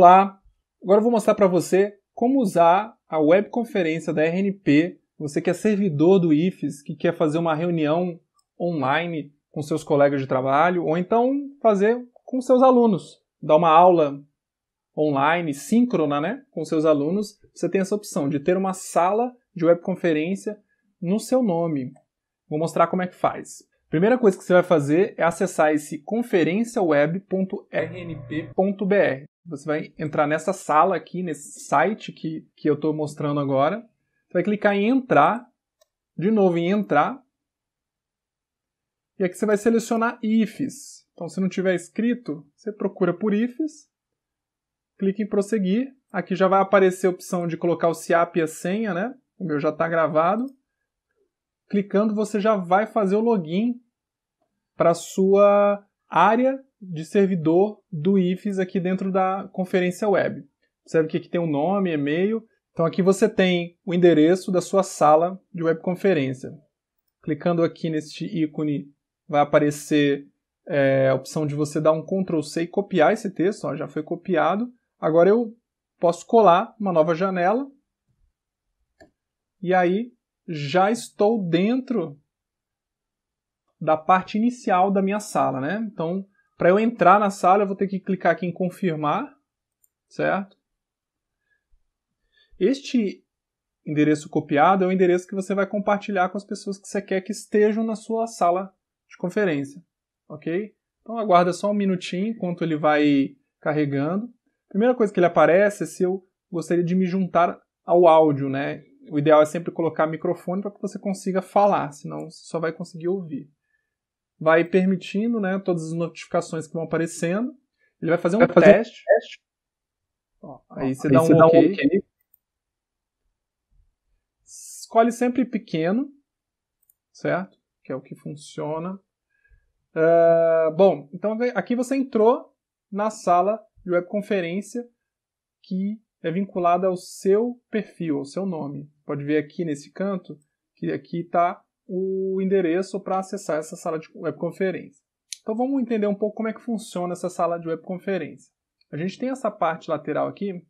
Olá, agora eu vou mostrar para você como usar a webconferência da RNP, você que é servidor do IFES, que quer fazer uma reunião online com seus colegas de trabalho, ou então fazer com seus alunos, dar uma aula online, síncrona, né, com seus alunos, você tem essa opção de ter uma sala de webconferência no seu nome. Vou mostrar como é que faz. Primeira coisa que você vai fazer é acessar esse conferenciaweb.rnp.br. Você vai entrar nessa sala aqui, nesse site que, que eu estou mostrando agora. Você vai clicar em entrar, de novo em entrar. E aqui você vai selecionar IFs. Então, se não tiver escrito, você procura por IFs, clica em prosseguir. Aqui já vai aparecer a opção de colocar o CIAP e a senha, né? O meu já está gravado. Clicando, você já vai fazer o login para sua área de servidor do IFES aqui dentro da conferência web. Percebe que aqui tem um nome, e-mail. Então aqui você tem o endereço da sua sala de webconferência. Clicando aqui neste ícone vai aparecer é, a opção de você dar um Ctrl C e copiar esse texto. Ó, já foi copiado. Agora eu posso colar uma nova janela. E aí já estou dentro da parte inicial da minha sala, né? Então, para eu entrar na sala, eu vou ter que clicar aqui em confirmar, certo? Este endereço copiado é o endereço que você vai compartilhar com as pessoas que você quer que estejam na sua sala de conferência, ok? Então aguarda só um minutinho enquanto ele vai carregando. A primeira coisa que ele aparece é se eu gostaria de me juntar ao áudio, né? O ideal é sempre colocar microfone para que você consiga falar, senão você só vai conseguir ouvir vai permitindo, né, todas as notificações que vão aparecendo. Ele vai fazer um vai fazer teste. Um teste. Ó, aí, você, aí dá, um você okay. dá um OK. Escolhe sempre pequeno, certo? Que é o que funciona. Uh, bom, então aqui você entrou na sala de webconferência que é vinculada ao seu perfil, ao seu nome. Pode ver aqui nesse canto que aqui está o endereço para acessar essa sala de webconferência. Então vamos entender um pouco como é que funciona essa sala de webconferência. A gente tem essa parte lateral aqui,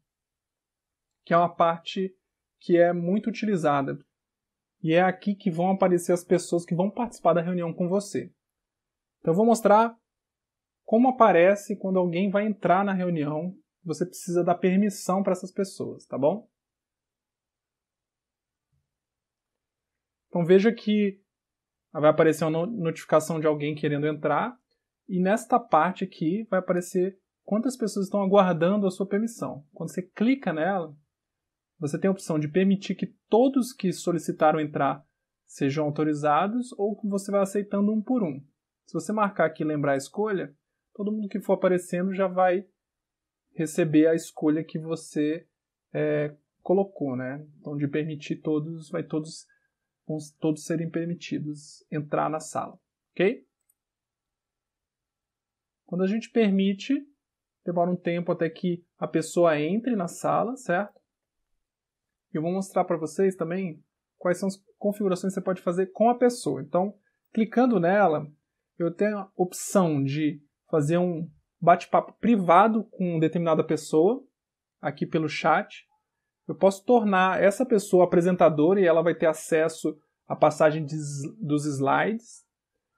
que é uma parte que é muito utilizada. E é aqui que vão aparecer as pessoas que vão participar da reunião com você. Então eu vou mostrar como aparece quando alguém vai entrar na reunião. Você precisa dar permissão para essas pessoas, tá bom? Então veja que vai aparecer uma notificação de alguém querendo entrar, e nesta parte aqui vai aparecer quantas pessoas estão aguardando a sua permissão. Quando você clica nela, você tem a opção de permitir que todos que solicitaram entrar sejam autorizados ou que você vai aceitando um por um. Se você marcar aqui lembrar a escolha, todo mundo que for aparecendo já vai receber a escolha que você é, colocou, né? Então, de permitir todos, vai todos com todos serem permitidos entrar na sala, ok? Quando a gente permite, demora um tempo até que a pessoa entre na sala, certo? Eu vou mostrar para vocês também quais são as configurações que você pode fazer com a pessoa. Então, clicando nela, eu tenho a opção de fazer um bate-papo privado com determinada pessoa, aqui pelo chat eu posso tornar essa pessoa apresentadora e ela vai ter acesso à passagem de, dos slides.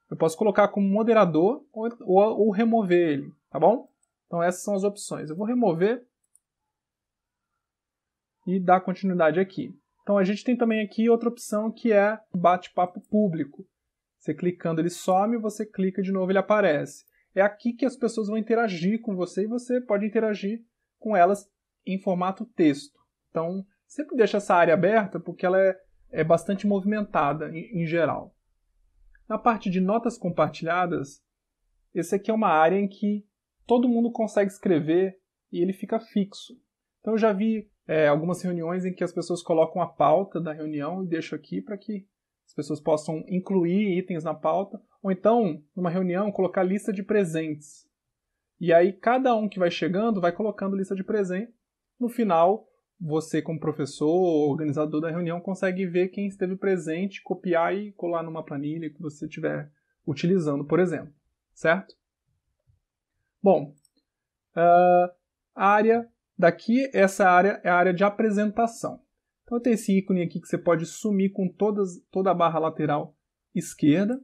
Eu posso colocar como moderador ou, ou, ou remover ele, tá bom? Então essas são as opções. Eu vou remover e dar continuidade aqui. Então a gente tem também aqui outra opção que é bate-papo público. Você clicando ele some, você clica de novo ele aparece. É aqui que as pessoas vão interagir com você e você pode interagir com elas em formato texto. Então, sempre deixa essa área aberta porque ela é, é bastante movimentada em, em geral. Na parte de notas compartilhadas, esse aqui é uma área em que todo mundo consegue escrever e ele fica fixo. Então eu já vi é, algumas reuniões em que as pessoas colocam a pauta da reunião e deixo aqui para que as pessoas possam incluir itens na pauta, ou então, numa reunião, colocar lista de presentes. E aí cada um que vai chegando vai colocando lista de presente. No final, você, como professor, organizador da reunião, consegue ver quem esteve presente, copiar e colar numa planilha que você estiver utilizando, por exemplo. Certo? Bom, uh, a área daqui, essa área é a área de apresentação. Então tem esse ícone aqui que você pode sumir com todas, toda a barra lateral esquerda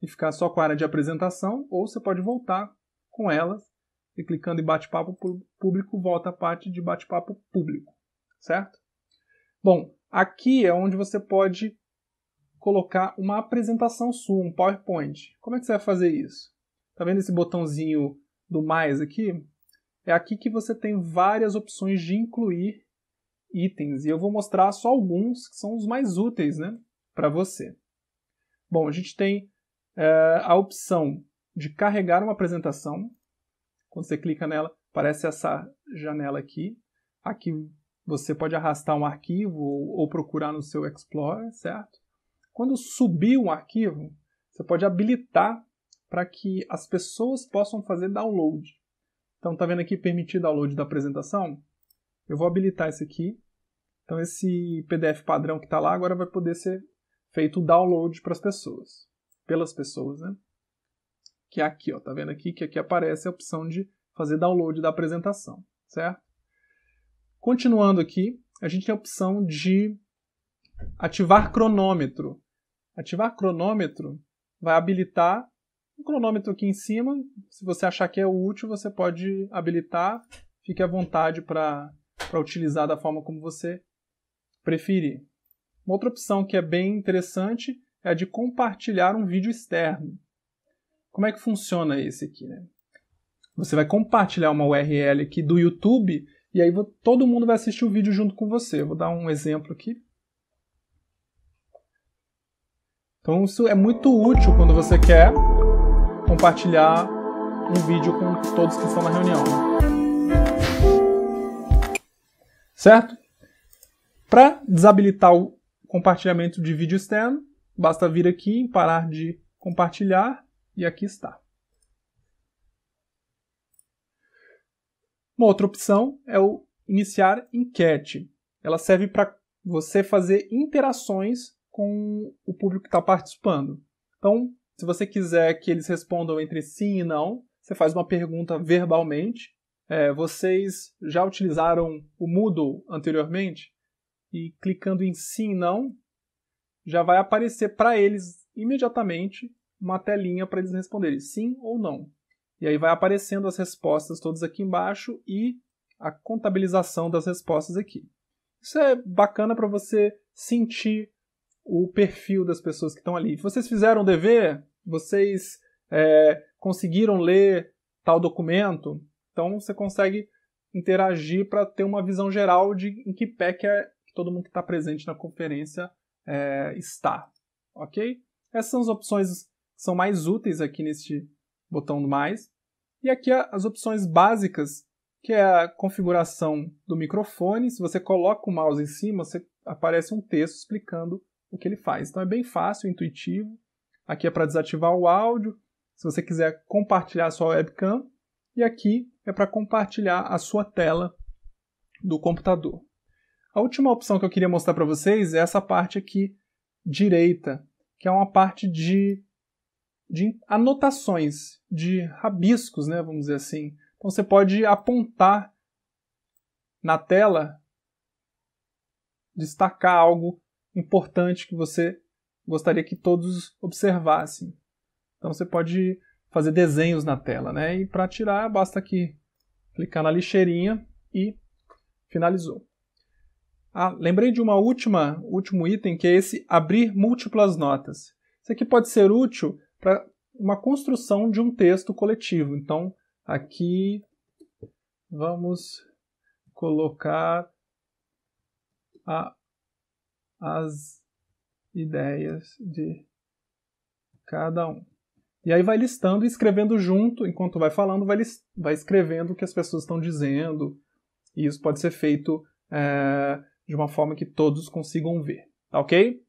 e ficar só com a área de apresentação, ou você pode voltar com elas e clicando em bate-papo público, volta a parte de bate-papo público, certo? Bom, aqui é onde você pode colocar uma apresentação sua, um PowerPoint. Como é que você vai fazer isso? Tá vendo esse botãozinho do mais aqui? É aqui que você tem várias opções de incluir itens e eu vou mostrar só alguns que são os mais úteis, né, para você. Bom, a gente tem é, a opção de carregar uma apresentação. Quando você clica nela, aparece essa janela aqui. Aqui você pode arrastar um arquivo ou, ou procurar no seu Explorer, certo? Quando subir um arquivo, você pode habilitar para que as pessoas possam fazer download. Então, tá vendo aqui permitir download da apresentação? Eu vou habilitar esse aqui. Então, esse PDF padrão que está lá agora vai poder ser feito o download para as pessoas, pelas pessoas, né? que é aqui, ó, tá vendo aqui que aqui aparece a opção de fazer download da apresentação, certo? Continuando aqui, a gente tem a opção de ativar cronômetro. Ativar cronômetro vai habilitar um cronômetro aqui em cima. Se você achar que é útil, você pode habilitar. Fique à vontade para utilizar da forma como você preferir. Uma outra opção que é bem interessante é a de compartilhar um vídeo externo. Como é que funciona esse aqui, né? Você vai compartilhar uma URL aqui do YouTube e aí todo mundo vai assistir o vídeo junto com você. Eu vou dar um exemplo aqui. Então isso é muito útil quando você quer compartilhar um vídeo com todos que estão na reunião. Certo? Para desabilitar o compartilhamento de vídeo externo, basta vir aqui em parar de compartilhar e aqui está. Uma outra opção é o iniciar enquete. Ela serve para você fazer interações com o público que está participando. Então, se você quiser que eles respondam entre sim e não, você faz uma pergunta verbalmente. É, vocês já utilizaram o Moodle anteriormente? E clicando em sim e não, já vai aparecer para eles imediatamente uma telinha para eles responderem sim ou não. E aí vai aparecendo as respostas todas aqui embaixo e a contabilização das respostas aqui. Isso é bacana para você sentir o perfil das pessoas que estão ali. Vocês fizeram o dever? Vocês é, conseguiram ler tal documento? Então você consegue interagir para ter uma visão geral de em que pé que, é, que todo mundo que está presente na conferência é, está. Ok? Essas são as opções são mais úteis aqui neste botão do mais. E aqui as opções básicas, que é a configuração do microfone. Se você coloca o mouse em cima, você aparece um texto explicando o que ele faz. Então é bem fácil, é intuitivo. Aqui é para desativar o áudio, se você quiser compartilhar a sua webcam. E aqui é para compartilhar a sua tela do computador. A última opção que eu queria mostrar para vocês é essa parte aqui direita, que é uma parte de de anotações, de rabiscos, né, vamos dizer assim. Então você pode apontar na tela, destacar algo importante que você gostaria que todos observassem. Então você pode fazer desenhos na tela, né? E para tirar basta aqui clicar na lixeirinha e finalizou. Ah, lembrei de uma última último item que é esse abrir múltiplas notas. Isso aqui pode ser útil para uma construção de um texto coletivo. Então, aqui vamos colocar a, as ideias de cada um. E aí vai listando e escrevendo junto, enquanto vai falando, vai, vai escrevendo o que as pessoas estão dizendo. E isso pode ser feito é, de uma forma que todos consigam ver. Tá ok?